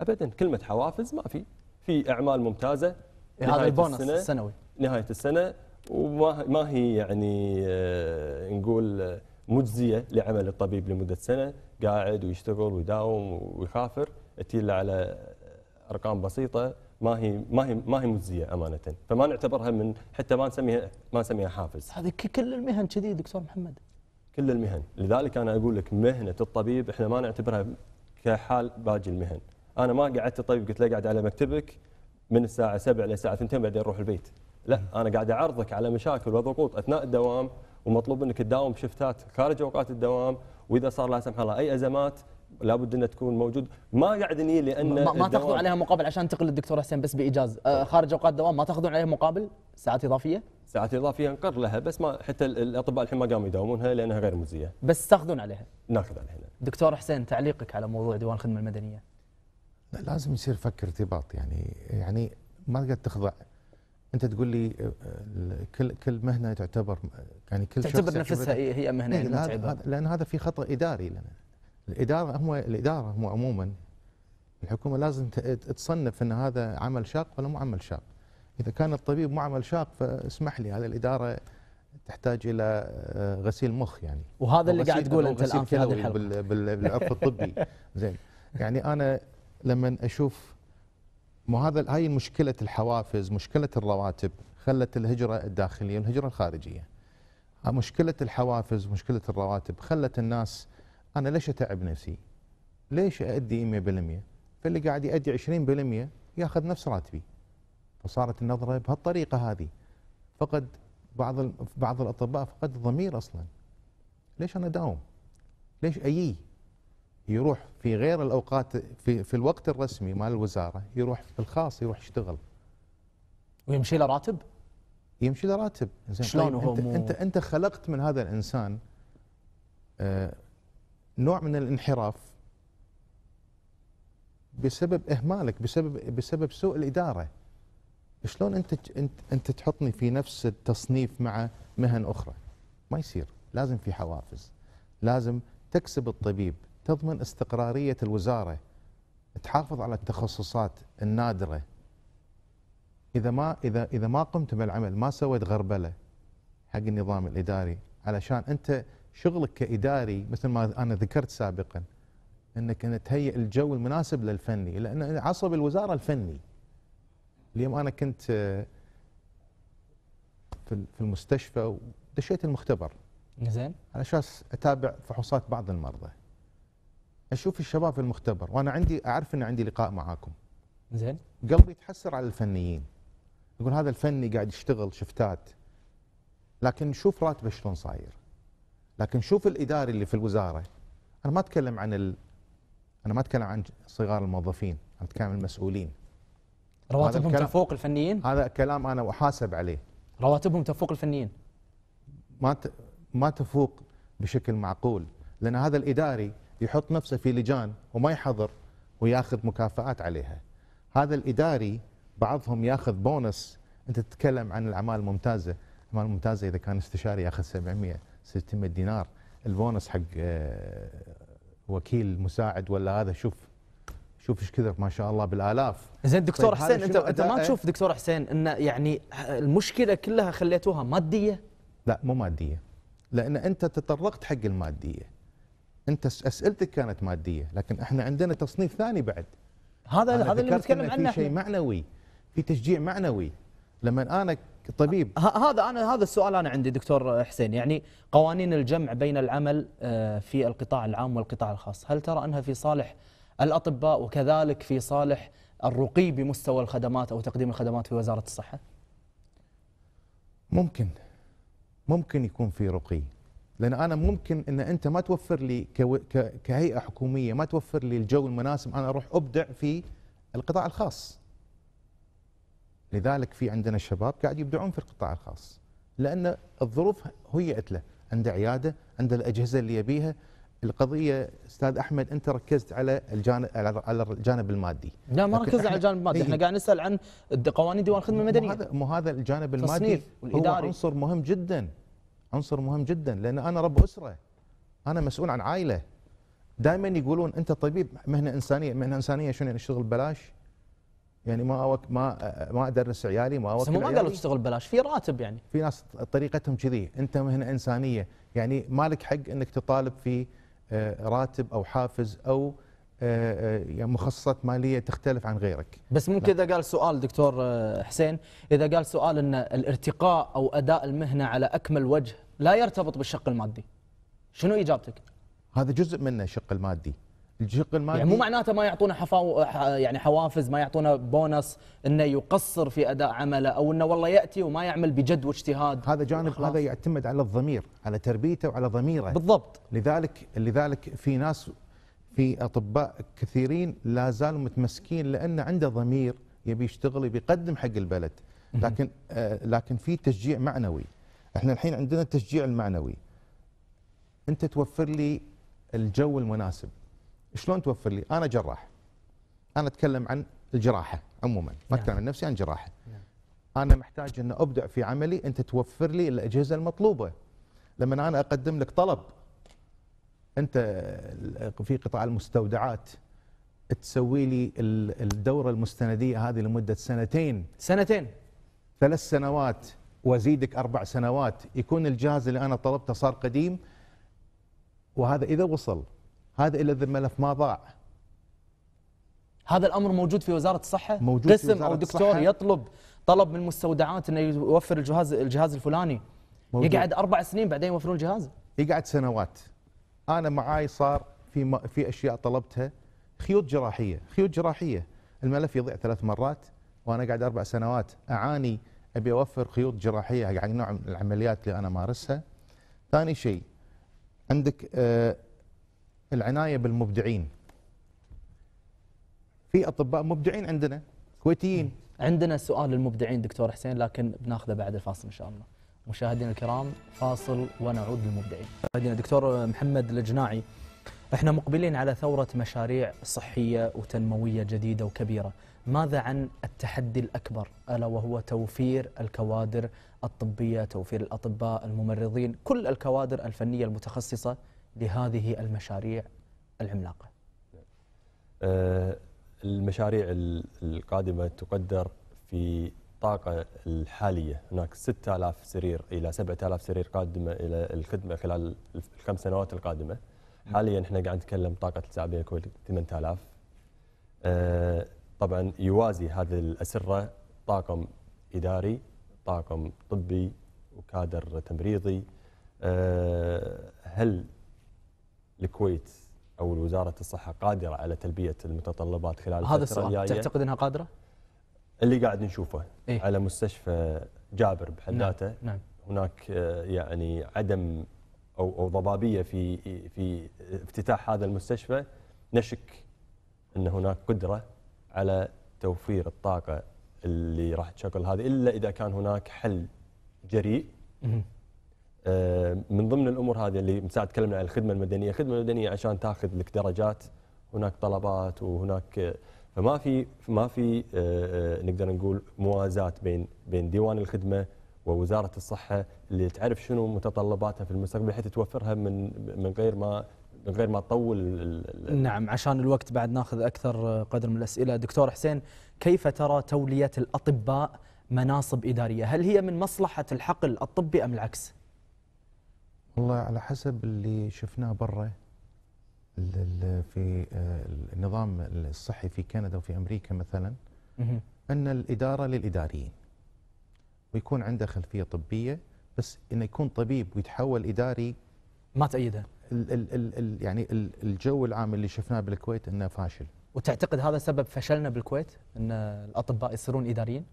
ابدا كلمه حوافز ما في في اعمال ممتازه هذا البونص السنوي نهايه السنه وما ما هي يعني آه، نقول آه، مجزيه لعمل الطبيب لمده سنه قاعد ويشتغل ويداوم ويخافر تجي على ارقام بسيطه ما هي ما هي ما هي مجزيه امانه فما نعتبرها من حتى ما نسميها ما نسميها حافز هذه كل المهن كذي دكتور محمد كل المهن لذلك انا اقول لك مهنه الطبيب احنا ما نعتبرها كحال باقي المهن انا ما قعدت الطبيب قلت له اقعد على مكتبك من الساعه 7 للساعه 2 بعدين روح البيت لا انا قاعد اعرضك على مشاكل وضغوط اثناء الدوام ومطلوب منك تداوم شفتات خارج اوقات الدوام واذا صار لا سمح الله اي ازمات لابد انها تكون موجود ما قاعد نيه لان ما, ما تاخذون عليها مقابل عشان تقل الدكتور حسين بس بايجاز آه، طيب. خارج اوقات الدوام ما تاخذون عليها مقابل ساعات اضافيه ساعات اضافيه نقر لها بس ما حتى الاطباء الحين ما قاموا يداومونها لانها غير مجزيه بس تاخذون عليها ناخذ عليها دكتور حسين تعليقك على موضوع ديوان الخدمه المدنيه لازم يصير فك ارتباط يعني يعني ما تقدر تخضع انت تقول لي كل كل مهنه تعتبر يعني كل تعتبر نفسها هي مهنه يعني متعبه لان هذا في خطا اداري لنا الاداره هم الاداره هم عموما الحكومه لازم تصنف ان هذا عمل شاق ولا مو عمل شاق اذا كان الطبيب مو عمل شاق فاسمح لي هذه الاداره تحتاج الى آه، غسيل مخ يعني وهذا اللي قاعد تقول انت الان في هذه الحلقه بالعرف الطبي [laughs] زين يعني انا لما اشوف مو هذا هاي مشكله الحوافز مشكله الرواتب خلت الهجره الداخليه والهجره الخارجيه آه، مشكله الحوافز مشكله الرواتب خلت الناس انا ليش اتعب نفسي؟ ليش اادي 100%؟ فاللي قاعد يادي 20% ياخذ نفس راتبي فصارت النظره بهالطريقه هذه فقد بعض بعض الاطباء فقد الضمير اصلا ليش انا اداوم؟ ليش اجي؟ يروح في غير الاوقات في في الوقت الرسمي مال الوزاره يروح في الخاص يروح يشتغل ويمشي له راتب؟ يمشي له راتب زين طيب شلون هو انت, انت انت خلقت من هذا الانسان آه، نوع من الانحراف بسبب اهمالك بسبب بسبب سوء الاداره شلون انت انت انت تحطني في نفس التصنيف مع مهن اخرى ما يصير لازم في حوافز لازم تكسب الطبيب تضمن استقرارية الوزارة تحافظ على التخصصات النادرة إذا ما إذا إذا ما قمت بالعمل ما سويت غربلة حق النظام الإداري علشان أنت شغلك كإداري مثل ما أنا ذكرت سابقا أنك تهيئ الجو المناسب للفني لأن عصب الوزارة الفني اليوم أنا كنت آه، في المستشفى ودشيت المختبر زين على اساس اتابع فحوصات بعض المرضى اشوف الشباب في المختبر وانا عندي اعرف ان عندي لقاء معاكم زين قلبي يتحسر على الفنيين يقول هذا الفني قاعد يشتغل شفتات لكن شوف راتبه شلون صاير لكن شوف الاداري اللي في الوزاره انا ما اتكلم عن ال... انا ما اتكلم عن صغار الموظفين انا اتكلم عن المسؤولين رواتبهم الكلام... تفوق الفنيين هذا كلام انا احاسب عليه رواتبهم تفوق الفنيين ما ت... ما تفوق بشكل معقول لان هذا الاداري يحط نفسه في لجان وما يحضر وياخذ مكافآت عليها هذا الاداري بعضهم ياخذ بونس انت تتكلم عن الاعمال الممتازه الاعمال الممتازه اذا كان استشاري ياخذ 700 600 دينار البونس حق آه، وكيل مساعد ولا هذا شوف شوف ايش كثر ما شاء الله بالالاف زين دكتور طيب حسين انت انت ما تشوف دكتور حسين ان يعني المشكله كلها خليتوها ماديه لا مو ماديه لان انت تطرقت حق الماديه انت اسئلتك كانت ماديه لكن احنا عندنا تصنيف ثاني بعد هذا هذا اللي نتكلم عنه في شيء معنوي في تشجيع معنوي لما انا طبيب هذا انا هذا السؤال انا عندي دكتور حسين يعني قوانين الجمع بين العمل آه، في القطاع العام والقطاع الخاص هل ترى انها في صالح الاطباء وكذلك في صالح الرقي بمستوى الخدمات او تقديم الخدمات في وزاره الصحه ممكن ممكن يكون في رقي لان انا ممكن ان انت ما توفر لي كهيئه حكوميه ما توفر لي الجو المناسب انا اروح ابدع في القطاع الخاص. لذلك في عندنا شباب قاعد يبدعون في القطاع الخاص لان الظروف هيئت له، عنده عياده، عنده الاجهزه اللي يبيها، القضيه استاذ احمد انت ركزت على الجانب على الجانب المادي لا ما ركزنا على الجانب المادي إيه. احنا قاعد نسال عن قوانين ديوان الخدمه المدنيه مو هذا مو هذا الجانب المادي والإداري. هو عنصر مهم جدا عنصر مهم جدا لان انا رب اسره انا مسؤول عن عائله دائما يقولون انت طبيب مهنه انسانيه مهنه انسانيه شنو يعني اشتغل ببلاش يعني ما أوك ما ما ادرس عيالي ما اوكل ما قالوا تشتغل ببلاش في راتب يعني في ناس طريقتهم كذي انت مهنه انسانيه يعني مالك حق انك تطالب في آه، راتب او حافز او آه، آه، يعني مخصصات ماليه تختلف عن غيرك بس ممكن اذا قال سؤال دكتور حسين اذا قال سؤال ان الارتقاء او اداء المهنه على اكمل وجه لا يرتبط بالشق المادي شنو اجابتك هذا جزء منه الشق المادي الشق المادي يعني مو معناته ما يعطونا حفاو يعني حوافز ما يعطونا بونص انه يقصر في اداء عمله او انه والله ياتي وما يعمل بجد واجتهاد هذا جانب هذا يعتمد على الضمير على تربيته وعلى ضميره بالضبط لذلك لذلك في ناس في اطباء كثيرين لا زالوا متمسكين لان عنده ضمير يبي يشتغل يبي يقدم حق البلد لكن آه، لكن في تشجيع معنوي احنا الحين عندنا التشجيع المعنوي انت توفر لي الجو المناسب شلون توفر لي انا جراح انا اتكلم عن الجراحه عموما ما نعم. اتكلم عن نفسي عن جراحه نعم. انا محتاج ان ابدع في عملي انت توفر لي الاجهزه المطلوبه لما انا اقدم لك طلب انت في قطاع المستودعات تسوي لي الدوره المستنديه هذه لمده سنتين سنتين ثلاث سنوات وازيدك اربع سنوات يكون الجهاز اللي انا طلبته صار قديم وهذا اذا وصل هذا الا اذا الملف ما ضاع هذا الامر موجود في وزاره الصحه موجود قسم في وزارة او دكتور الصحة. يطلب طلب من المستودعات انه يوفر الجهاز الجهاز الفلاني موجود. يقعد اربع سنين بعدين يوفرون الجهاز يقعد سنوات انا معاي صار في م... في اشياء طلبتها خيوط جراحيه خيوط جراحيه الملف يضيع ثلاث مرات وانا قاعد اربع سنوات اعاني ابي اوفر خيوط جراحيه يعني نوع من العمليات اللي انا مارسها ثاني شيء عندك آه، العنايه بالمبدعين في اطباء مبدعين عندنا كويتيين عندنا سؤال للمبدعين دكتور حسين لكن بناخذه بعد الفاصل ان شاء الله مشاهدينا الكرام فاصل ونعود للمبدعين مشاهدينا دكتور آه، محمد الجناعي احنا مقبلين على ثوره مشاريع صحيه وتنمويه جديده وكبيره ماذا عن التحدي الأكبر ألا وهو توفير الكوادر الطبية توفير الأطباء الممرضين كل الكوادر الفنية المتخصصة لهذه المشاريع العملاقة أه، المشاريع القادمة تقدر في الطاقة الحالية هناك 6000 سرير إلى 7000 سرير قادمة إلى الخدمة خلال الخمس سنوات القادمة حاليا احنا قاعد نتكلم طاقة السعبية الكويت 8000 طبعا يوازي هذه الأسرة طاقم إداري طاقم طبي وكادر تمريضي آه، هل الكويت أو وزارة الصحة قادرة على تلبية المتطلبات خلال هذا السؤال تعتقد أنها قادرة؟ اللي قاعد نشوفه إيه؟ على مستشفى جابر بحد نعم، ذاته نعم. نعم. هناك آه، يعني عدم أو, أو ضبابية في في افتتاح هذا المستشفى نشك أن هناك قدرة على توفير الطاقه اللي راح تشغل هذه الا اذا كان هناك حل جريء آه، من ضمن الامور هذه اللي من ساعه تكلمنا عن الخدمه المدنيه، الخدمه المدنيه عشان تاخذ لك درجات هناك طلبات وهناك آه، فما في ما في آه، نقدر نقول موازاه بين بين ديوان الخدمه ووزاره الصحه اللي تعرف شنو متطلباتها في المستقبل بحيث توفرها من من غير ما من غير ما تطول نعم عشان الوقت بعد ناخذ اكثر آه، قدر من الاسئله دكتور حسين كيف ترى توليه الاطباء مناصب اداريه هل هي من مصلحه الحقل الطبي ام العكس والله على حسب اللي شفناه برا في آه، النظام الصحي في كندا وفي امريكا مثلا ان الاداره للاداريين ويكون عنده خلفيه طبيه بس انه يكون طبيب ويتحول اداري ما تأيدها ال ال ال يعني الجو العام اللي شفناه بالكويت انه فاشل وتعتقد هذا سبب فشلنا بالكويت ان الاطباء يصيرون اداريين؟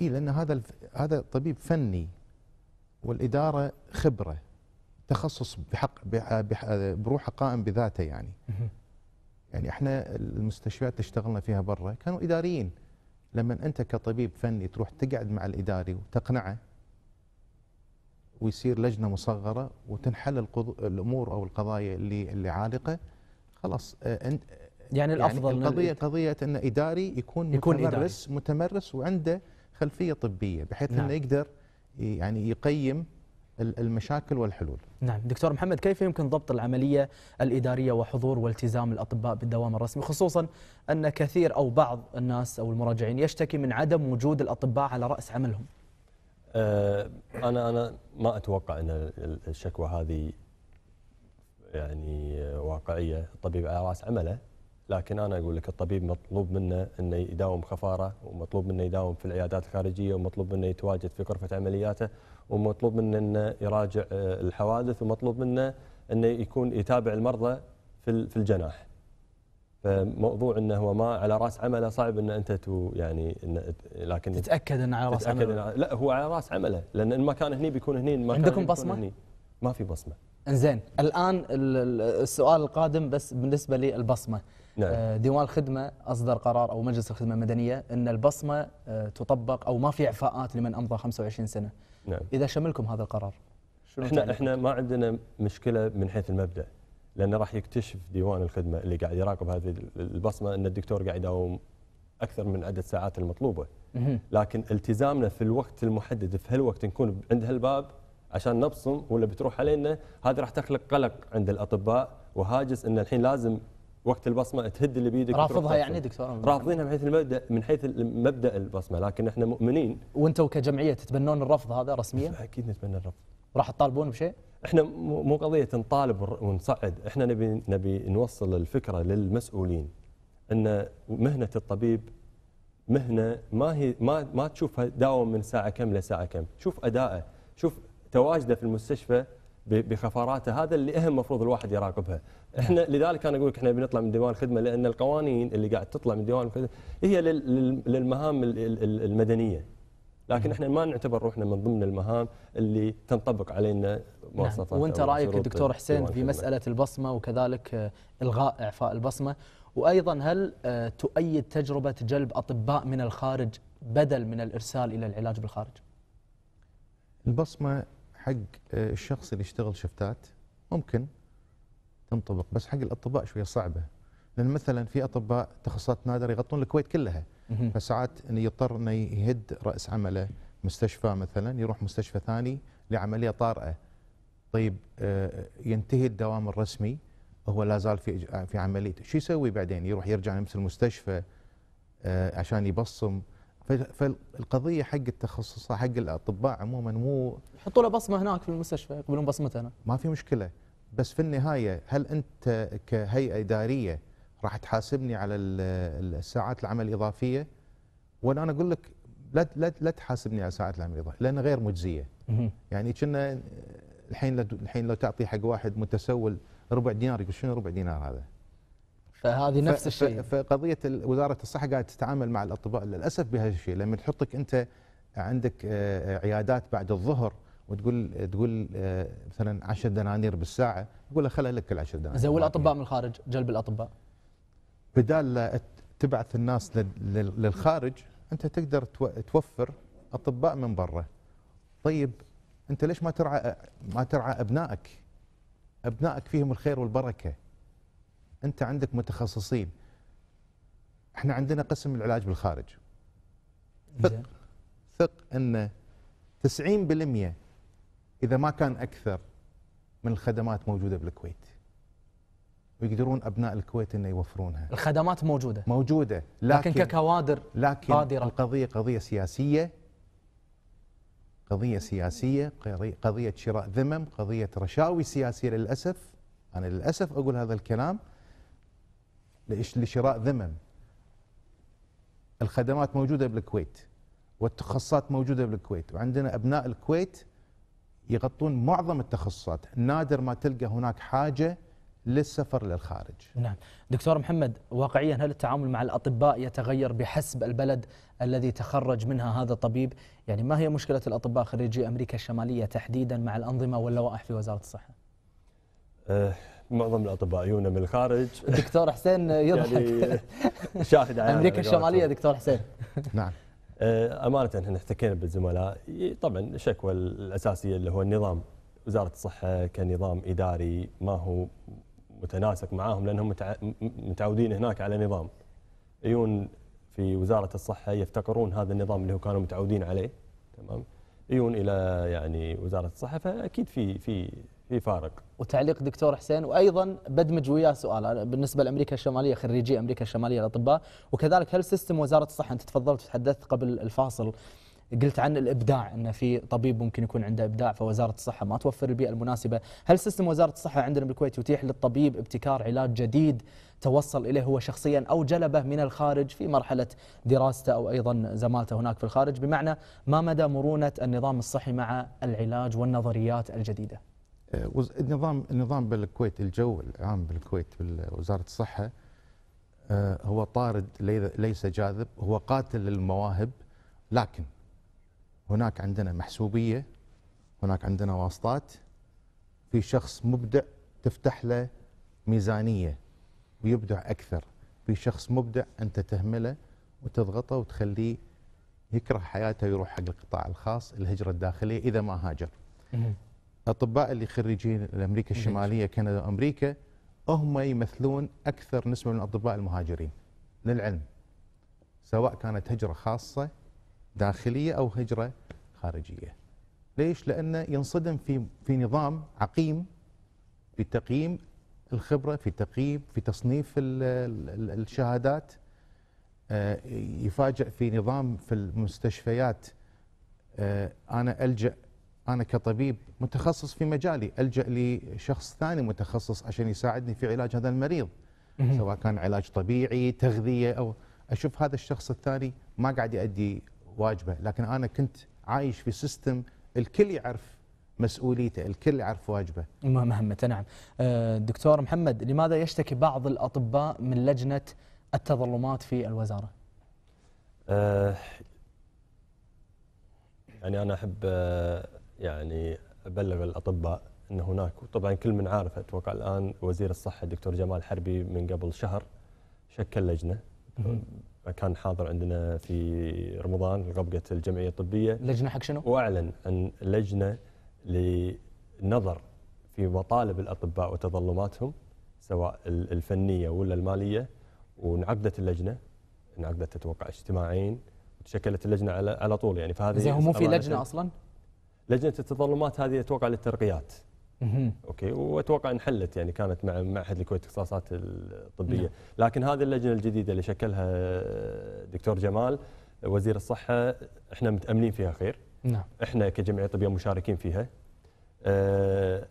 اي لان هذا هذا طبيب فني والاداره خبره تخصص بحق بروحه قائم بذاته يعني يعني احنا المستشفيات اللي اشتغلنا فيها برا كانوا اداريين لما انت كطبيب فني تروح تقعد مع الاداري وتقنعه ويصير لجنه مصغره وتنحل الامور او القضايا اللي اللي عالقه خلاص آه، انت يعني, يعني الافضل يعني القضيه قضيه ان اداري يكون, يكون متمرس إداري. متمرس وعنده خلفيه طبيه بحيث نعم. انه يقدر يعني يقيم المشاكل والحلول. نعم دكتور محمد كيف يمكن ضبط العمليه الاداريه وحضور والتزام الاطباء بالدوام الرسمي خصوصا ان كثير او بعض الناس او المراجعين يشتكي من عدم وجود الاطباء على راس عملهم. آه، انا انا ما اتوقع ان الشكوى هذه يعني واقعيه الطبيب على راس عمله لكن انا اقول لك الطبيب مطلوب منه انه يداوم خفاره ومطلوب منه يداوم في العيادات الخارجيه ومطلوب منه يتواجد في غرفه عملياته ومطلوب منه انه يراجع آه، الحوادث ومطلوب منه انه يكون يتابع المرضى في الجناح. فموضوع انه هو ما على راس عمله صعب ان انت تو يعني إن لكن تتاكد انه على راس عمله لا هو على راس عمله لان ان ما كان هني بيكون هني ما كان عندكم بصمه؟ هني ما في بصمه انزين الان السؤال القادم بس بالنسبه للبصمه نعم. آه، ديوان الخدمه اصدر قرار او مجلس الخدمه المدنيه ان البصمه آه، تطبق او ما في اعفاءات لمن امضى 25 سنه نعم. اذا شملكم هذا القرار احنا احنا ما عندنا مشكله من حيث المبدا لانه راح يكتشف ديوان الخدمه اللي قاعد يراقب هذه البصمه ان الدكتور قاعد يداوم اكثر من عدد الساعات المطلوبه لكن التزامنا في الوقت المحدد في هالوقت نكون عند هالباب عشان نبصم ولا بتروح علينا هذه راح تخلق قلق عند الاطباء وهاجس ان الحين لازم وقت البصمه تهد اللي بيدك رافضها يعني دكتور رافضينها من حيث المبدا من حيث مبدا البصمه لكن احنا مؤمنين وانتم كجمعيه تتبنون الرفض هذا رسميا اكيد نتبنى الرفض راح تطالبون بشيء احنا مو قضيه نطالب ونصعد احنا نبي نبي نوصل الفكره للمسؤولين ان مهنه الطبيب مهنه ما هي ما ما تشوفها داوم من ساعه كم لساعه كم شوف ادائه شوف تواجده في المستشفى بخفاراته هذا اللي اهم المفروض الواحد يراقبها احنا لذلك انا اقول لك احنا بنطلع من ديوان الخدمه لان القوانين اللي قاعد تطلع من ديوان الخدمه هي للمهام المدنيه لكن احنا ما نعتبر روحنا من ضمن المهام اللي تنطبق علينا نعم. مواصفات نعم. وانت رايك دكتور حسين في مساله البصمه وكذلك آه، الغاء اعفاء البصمه وايضا هل آه، تؤيد تجربه جلب اطباء من الخارج بدل من الارسال الى العلاج بالخارج؟ البصمه حق آه، الشخص اللي يشتغل شفتات ممكن تنطبق بس حق الاطباء شويه صعبه لان مثلا في اطباء تخصصات نادره يغطون الكويت كلها فساعات يضطر انه يهد راس عمله مستشفى مثلا يروح مستشفى ثاني لعمليه طارئه طيب آه، ينتهي الدوام الرسمي هو لا زال في في عمليته شو يسوي بعدين يروح يرجع نفس المستشفى آه، عشان يبصم فالقضيه حق التخصص حق الاطباء عموما مو يحطوا له بصمه هناك في المستشفى يقبلون بصمته هنا ما في مشكله بس في النهايه هل انت كهيئه اداريه راح تحاسبني على الساعات العمل الاضافيه وانا انا اقول لك لا لا لا تحاسبني على ساعات العمل الاضافيه لان غير مجزيه يعني كنا الحين الحين لو تعطي حق واحد متسول ربع دينار يقول شنو ربع دينار هذا؟ فهذه نفس الشيء فقضيه وزاره الصحه قاعده تتعامل مع الاطباء للاسف بهذا الشيء لما تحطك انت عندك آه، آه، عيادات بعد الظهر وتقول تقول آه، مثلا 10 دنانير بالساعه يقول له خلها لك ال 10 دنانير زين والاطباء من الخارج جلب الاطباء بدال لا تبعث الناس للخارج انت تقدر توفر اطباء من برا طيب انت ليش ما ترعى ما ترعى ابنائك ابنائك فيهم الخير والبركه انت عندك متخصصين احنا عندنا قسم العلاج بالخارج ثق ثق ان 90% اذا ما كان اكثر من الخدمات موجوده بالكويت ويقدرون ابناء الكويت انه يوفرونها. الخدمات موجوده. موجوده لكن, لكن ككوادر لكن قادره القضيه قضيه سياسيه قضيه سياسيه قضيه شراء ذمم قضيه رشاوي سياسيه للاسف انا للاسف اقول هذا الكلام لشراء ذمم. الخدمات موجوده بالكويت والتخصصات موجوده بالكويت وعندنا ابناء الكويت يغطون معظم التخصصات نادر ما تلقى هناك حاجه للسفر للخارج نعم دكتور محمد واقعيا هل التعامل مع الأطباء يتغير بحسب البلد الذي تخرج منها هذا الطبيب يعني ما هي مشكلة الأطباء خريجي أمريكا الشمالية تحديدا مع الأنظمة واللوائح في وزارة الصحة أه معظم الاطباء يونا من الخارج [laughs] دكتور حسين يضحك يعني شاهد على امريكا الشماليه دكتور حسين [laughs] نعم أه، امانه احنا احتكينا بالزملاء طبعا الشكوى الاساسيه اللي هو النظام وزاره الصحه كنظام اداري ما هو متناسق معاهم لانهم متعودين هناك على نظام يجون في وزاره الصحه يفتقرون هذا النظام اللي هو كانوا متعودين عليه تمام يجون الى يعني وزاره الصحه فاكيد في في في فارق وتعليق دكتور حسين وايضا بدمج وياه سؤال بالنسبه لامريكا الشماليه خريجي امريكا الشماليه الاطباء وكذلك هل سيستم وزاره الصحه انت تفضلت تحدثت قبل الفاصل قلت عن الابداع ان في طبيب ممكن يكون عنده ابداع فوزاره الصحه ما توفر البيئه المناسبه، هل سيستم وزاره الصحه عندنا بالكويت يتيح للطبيب ابتكار علاج جديد توصل اليه هو شخصيا او جلبه من الخارج في مرحله دراسته او ايضا زمالته هناك في الخارج، بمعنى ما مدى مرونه النظام الصحي مع العلاج والنظريات الجديده؟ أه، النظام النظام بالكويت الجو العام بالكويت بوزاره الصحه أه، هو طارد ليس جاذب هو قاتل للمواهب لكن هناك عندنا محسوبيه هناك عندنا واسطات في شخص مبدع تفتح له ميزانيه ويبدع اكثر في شخص مبدع انت تهمله وتضغطه وتخليه يكره حياته ويروح حق القطاع الخاص الهجره الداخليه اذا ما هاجر. الاطباء اللي خريجين امريكا الشماليه كندا وامريكا هم يمثلون اكثر نسبه من الاطباء المهاجرين للعلم سواء كانت هجره خاصه داخليه او هجره خارجيه. ليش؟ لانه ينصدم في في نظام عقيم في تقييم الخبره، في تقييم في تصنيف الشهادات آه، يفاجئ في نظام في المستشفيات آه، انا الجا انا كطبيب متخصص في مجالي الجا لشخص ثاني متخصص عشان يساعدني في علاج هذا المريض سواء كان علاج طبيعي تغذيه او اشوف هذا الشخص الثاني ما قاعد يؤدي واجبه لكن انا كنت عايش في سيستم الكل يعرف مسؤوليته الكل يعرف واجبه مهمته نعم آه، دكتور محمد لماذا يشتكي بعض الأطباء من لجنة التظلمات في الوزارة أه يعني أنا أحب آه، يعني أبلغ الأطباء أن هناك وطبعا كل من عارف أتوقع الآن وزير الصحة الدكتور جمال حربي من قبل شهر شكل لجنة كان حاضر عندنا في رمضان لقبقه الجمعيه الطبيه لجنه حق شنو؟ واعلن عن لجنه للنظر في مطالب الاطباء وتظلماتهم سواء الفنيه ولا الماليه وانعقدت اللجنه انعقدت اتوقع اجتماعين وتشكلت اللجنه على على طول يعني فهذه زين مو في لجنه اصلا؟ لجنه التظلمات هذه اتوقع للترقيات اوكي واتوقع انحلت يعني كانت مع معهد الكويت الاختصاصات الطبيه نعم. لكن هذه اللجنه الجديده اللي شكلها دكتور جمال وزير الصحه احنا متاملين فيها خير نعم احنا كجمعيه طبيه مشاركين فيها أه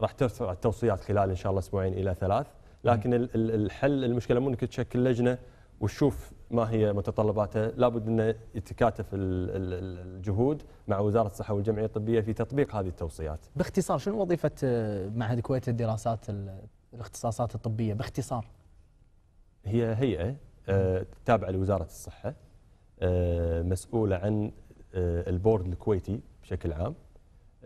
راح ترفع التوصيات خلال ان شاء الله اسبوعين الى ثلاث لكن الحل المشكله مو انك تشكل لجنه وتشوف ما هي متطلباته لابد أن يتكاتف الجهود مع وزارة الصحة والجمعية الطبية في تطبيق هذه التوصيات باختصار شنو وظيفة آه، معهد الكويت للدراسات الاختصاصات الطبية باختصار هي هيئة آه، تابعة لوزارة الصحة آه، مسؤولة عن البورد الكويتي بشكل عام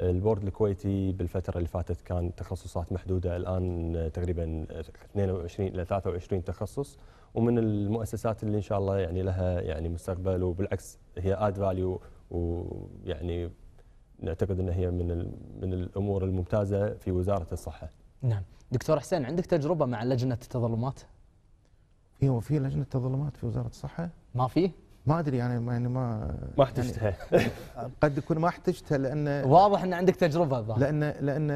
البورد الكويتي بالفترة اللي فاتت كان تخصصات محدودة الآن تقريبا 22 إلى 23 تخصص ومن المؤسسات اللي إن شاء الله يعني لها يعني مستقبل وبالعكس هي آد فاليو ويعني نعتقد أنها هي من من الأمور الممتازة في وزارة الصحة. نعم دكتور حسين عندك تجربة مع لجنة التظلمات؟ في في لجنة تظلمات في وزارة الصحة؟ ما في؟ ما ادري يعني ما يعني ما ما احتجتها يعني قد يكون ما احتجتها لان واضح ان عندك تجربه الظاهر لان لان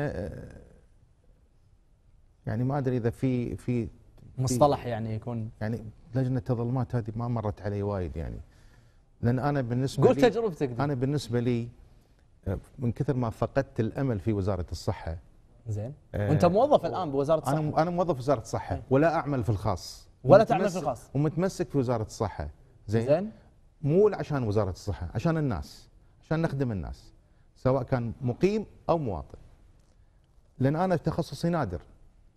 يعني ما ادري اذا في في مصطلح يعني يكون يعني لجنه الظلمات هذه ما مرت علي وايد يعني لان انا بالنسبه قول تجربتك انا بالنسبه لي من كثر ما فقدت الامل في وزاره الصحه زين آه وانت موظف الان بوزاره الصحه انا انا موظف وزاره الصحه إيه. ولا اعمل في الخاص ولا تعمل في الخاص ومتمسك في وزاره الصحه زين, زين؟ مو عشان وزاره الصحه عشان الناس عشان نخدم الناس سواء كان مقيم او مواطن لان انا تخصصي نادر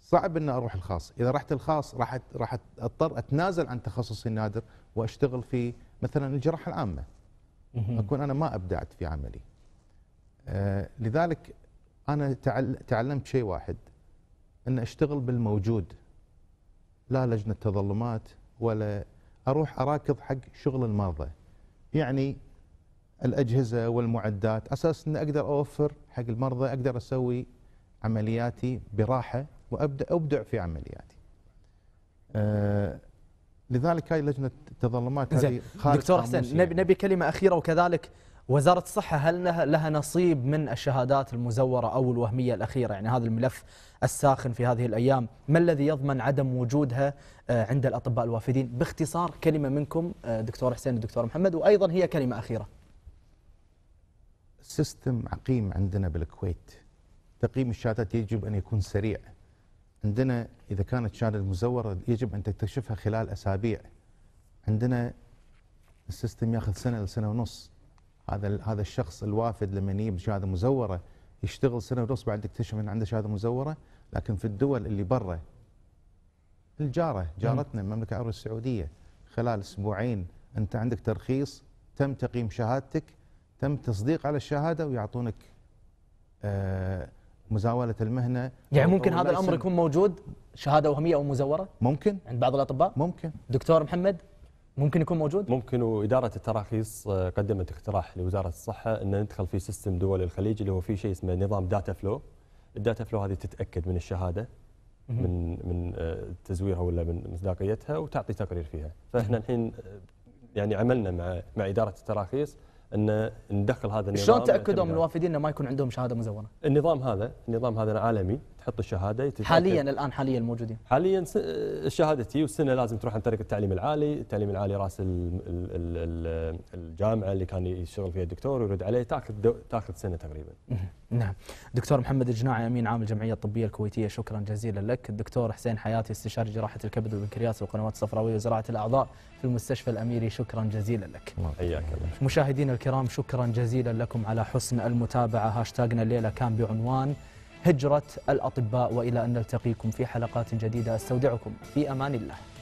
صعب ان اروح الخاص اذا رحت الخاص راح راح اضطر اتنازل عن تخصصي النادر واشتغل في مثلا الجراحه العامه اكون انا ما ابدعت في عملي آه لذلك انا تعلمت شيء واحد ان اشتغل بالموجود لا لجنه تظلمات ولا اروح اراكض حق شغل المرضى يعني الاجهزه والمعدات اساس ان اقدر اوفر حق المرضى اقدر اسوي عملياتي براحه وابدا ابدع في عملياتي. أه لذلك هاي لجنه التظلمات هذه دكتور حسن نبي نبي كلمه اخيره وكذلك وزارة الصحة هل لها نصيب من الشهادات المزورة أو الوهمية الأخيرة يعني هذا الملف الساخن في هذه الأيام ما الذي يضمن عدم وجودها آه، عند الأطباء الوافدين باختصار كلمة منكم آه، دكتور حسين الدكتور محمد وأيضا هي كلمة أخيرة سيستم عقيم عندنا بالكويت تقييم الشهادات يجب أن يكون سريع عندنا إذا كانت شهادة مزورة يجب أن تكتشفها خلال أسابيع عندنا السيستم ياخذ سنة لسنة ونص هذا هذا الشخص الوافد لما يجيب شهاده مزوره يشتغل سنه ونص بعد يكتشف ان عنده شهاده مزوره لكن في الدول اللي برا الجاره جارتنا نعم. المملكه العربيه السعوديه خلال اسبوعين انت عندك ترخيص تم تقييم شهادتك تم تصديق على الشهاده ويعطونك آه، مزاوله المهنه يعني ممكن هذا الامر يكون موجود شهاده وهميه او مزوره ممكن عند بعض الاطباء ممكن دكتور محمد ممكن يكون موجود؟ ممكن وإدارة التراخيص آه، قدمت اقتراح لوزارة الصحة أن ندخل في سيستم دول الخليج اللي هو في شيء اسمه نظام داتا فلو الداتا فلو هذه تتأكد من الشهادة من من آه، تزويرها ولا من مصداقيتها وتعطي تقرير فيها فاحنا الحين آه، يعني عملنا مع مع إدارة التراخيص ان ندخل هذا النظام شلون تاكدوا من الوافدين انه ما يكون عندهم شهاده مزونه؟ النظام هذا النظام هذا عالمي تحط الشهاده حاليا الان حاليا الموجودين حاليا الشهاده تي والسنه لازم تروح عن طريق التعليم العالي، التعليم العالي راس الجامعه اللي كان يشتغل فيها الدكتور ويرد عليه تاخذ تاخذ سنه تقريبا. نعم. دكتور محمد الجناعي امين عام الجمعيه الطبيه الكويتيه شكرا جزيلا لك، الدكتور حسين حياتي استشاري جراحه الكبد والبنكرياس والقنوات الصفراويه وزراعه الاعضاء في المستشفى الاميري شكرا جزيلا لك. حياك الله. مشاهدينا الكرام شكرا جزيلا لكم على حسن المتابعه، هاشتاقنا الليله كان بعنوان هجرة الأطباء وإلى أن نلتقيكم في حلقات جديدة أستودعكم في أمان الله